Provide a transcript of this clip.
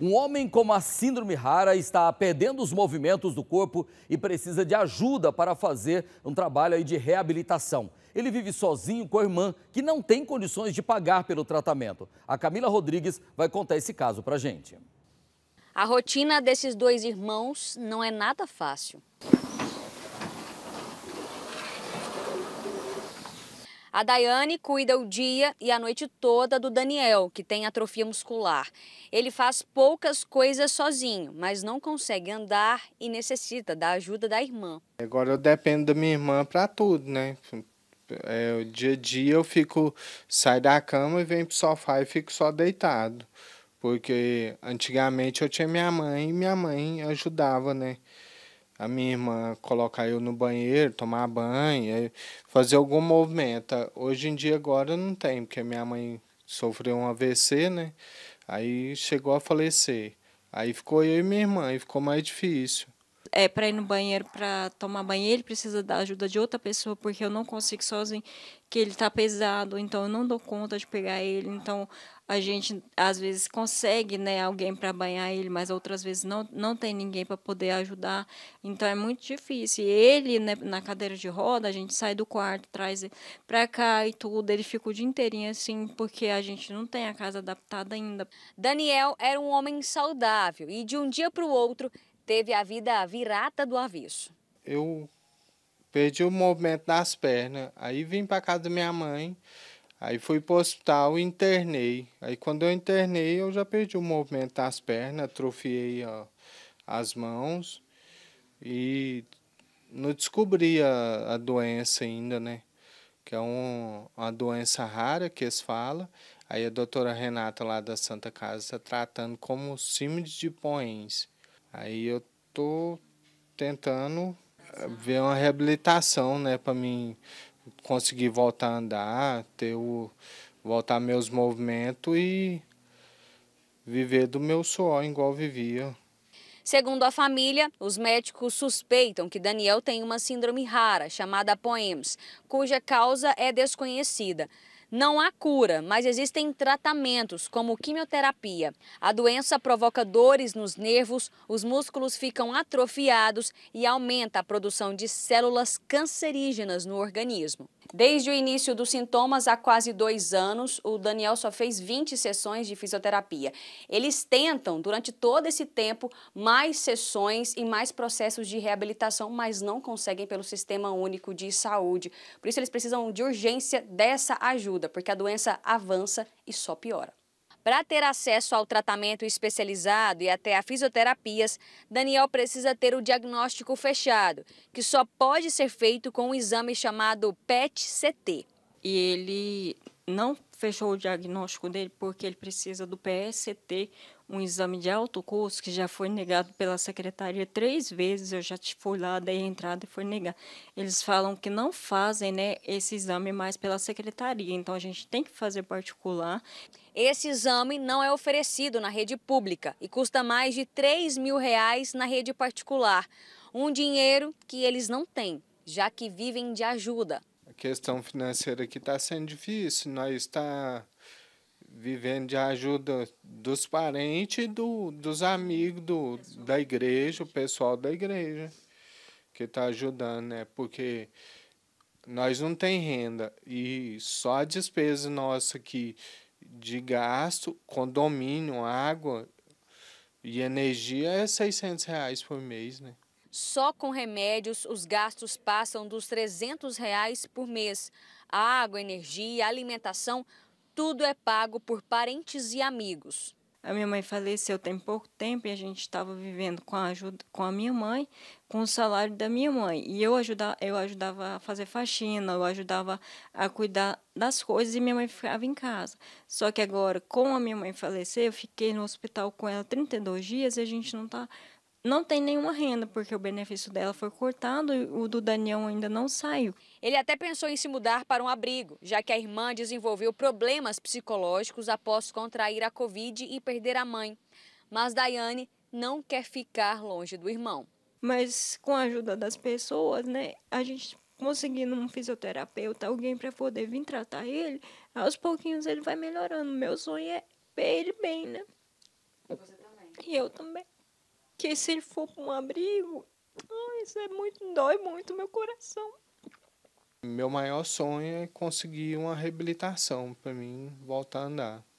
Um homem com a síndrome rara está perdendo os movimentos do corpo e precisa de ajuda para fazer um trabalho de reabilitação. Ele vive sozinho com a irmã, que não tem condições de pagar pelo tratamento. A Camila Rodrigues vai contar esse caso para gente. A rotina desses dois irmãos não é nada fácil. A Daiane cuida o dia e a noite toda do Daniel, que tem atrofia muscular. Ele faz poucas coisas sozinho, mas não consegue andar e necessita da ajuda da irmã. Agora eu dependo da minha irmã para tudo, né? É, o dia a dia eu fico, saio da cama e venho pro sofá e fico só deitado. Porque antigamente eu tinha minha mãe e minha mãe ajudava, né? a minha irmã colocar eu no banheiro, tomar banho, fazer algum movimento. Hoje em dia agora não tem, porque minha mãe sofreu um AVC, né? Aí chegou a falecer. Aí ficou eu e minha irmã, e ficou mais difícil é, para ir no banheiro, para tomar banho, ele precisa da ajuda de outra pessoa, porque eu não consigo sozinho, que ele está pesado, então eu não dou conta de pegar ele. Então a gente às vezes consegue, né, alguém para banhar ele, mas outras vezes não, não tem ninguém para poder ajudar. Então é muito difícil. Ele, né, na cadeira de roda, a gente sai do quarto, traz ele para cá e tudo, ele fica o dia inteirinho assim, porque a gente não tem a casa adaptada ainda. Daniel era um homem saudável e de um dia para o outro teve a vida virada do avesso. Eu perdi o movimento das pernas, aí vim para casa da minha mãe, aí fui para o hospital e internei. Aí quando eu internei, eu já perdi o movimento das pernas, atrofiei ó, as mãos e não descobri a, a doença ainda, né? que é um, uma doença rara que eles falam. Aí a doutora Renata, lá da Santa Casa, está tratando como síndrome de Poens. Aí eu tô tentando eh, ver uma reabilitação, né, para mim conseguir voltar a andar, ter o voltar meus movimentos e viver do meu suor igual vivia. Segundo a família, os médicos suspeitam que Daniel tem uma síndrome rara chamada POEMS, cuja causa é desconhecida. Não há cura, mas existem tratamentos, como quimioterapia. A doença provoca dores nos nervos, os músculos ficam atrofiados e aumenta a produção de células cancerígenas no organismo. Desde o início dos sintomas, há quase dois anos, o Daniel só fez 20 sessões de fisioterapia. Eles tentam, durante todo esse tempo, mais sessões e mais processos de reabilitação, mas não conseguem pelo Sistema Único de Saúde. Por isso, eles precisam de urgência dessa ajuda, porque a doença avança e só piora. Para ter acesso ao tratamento especializado e até a fisioterapias, Daniel precisa ter o diagnóstico fechado, que só pode ser feito com um exame chamado PET-CT. E ele não fechou o diagnóstico dele porque ele precisa do PET-CT um exame de alto custo que já foi negado pela secretaria três vezes, eu já fui lá, dei entrada e foi negado. Eles falam que não fazem né, esse exame mais pela secretaria, então a gente tem que fazer particular. Esse exame não é oferecido na rede pública e custa mais de 3 mil reais na rede particular, um dinheiro que eles não têm, já que vivem de ajuda. A questão financeira aqui está sendo difícil, nós está vivendo de ajuda dos parentes e do, dos amigos do, da igreja, o pessoal da igreja que está ajudando, né? Porque nós não tem renda e só a despesa nossa aqui de gasto, condomínio, água e energia é 600 reais por mês, né? Só com remédios, os gastos passam dos 300 reais por mês. A água, energia, alimentação, tudo é pago por parentes e amigos. A minha mãe faleceu tem pouco tempo e a gente estava vivendo com a ajuda com a minha mãe, com o salário da minha mãe. E eu ajudava, eu ajudava a fazer faxina, eu ajudava a cuidar das coisas e minha mãe ficava em casa. Só que agora, com a minha mãe falecer, eu fiquei no hospital com ela 32 dias e a gente não está não tem nenhuma renda, porque o benefício dela foi cortado e o do Daniel ainda não saiu. Ele até pensou em se mudar para um abrigo, já que a irmã desenvolveu problemas psicológicos após contrair a Covid e perder a mãe. Mas Daiane não quer ficar longe do irmão. Mas com a ajuda das pessoas, né, a gente conseguindo um fisioterapeuta, alguém para poder vir tratar ele, aos pouquinhos ele vai melhorando. Meu sonho é ver ele bem, né? E você também. E eu também que se ele for para um abrigo, oh, isso é muito, dói muito meu coração. Meu maior sonho é conseguir uma reabilitação para mim voltar a andar.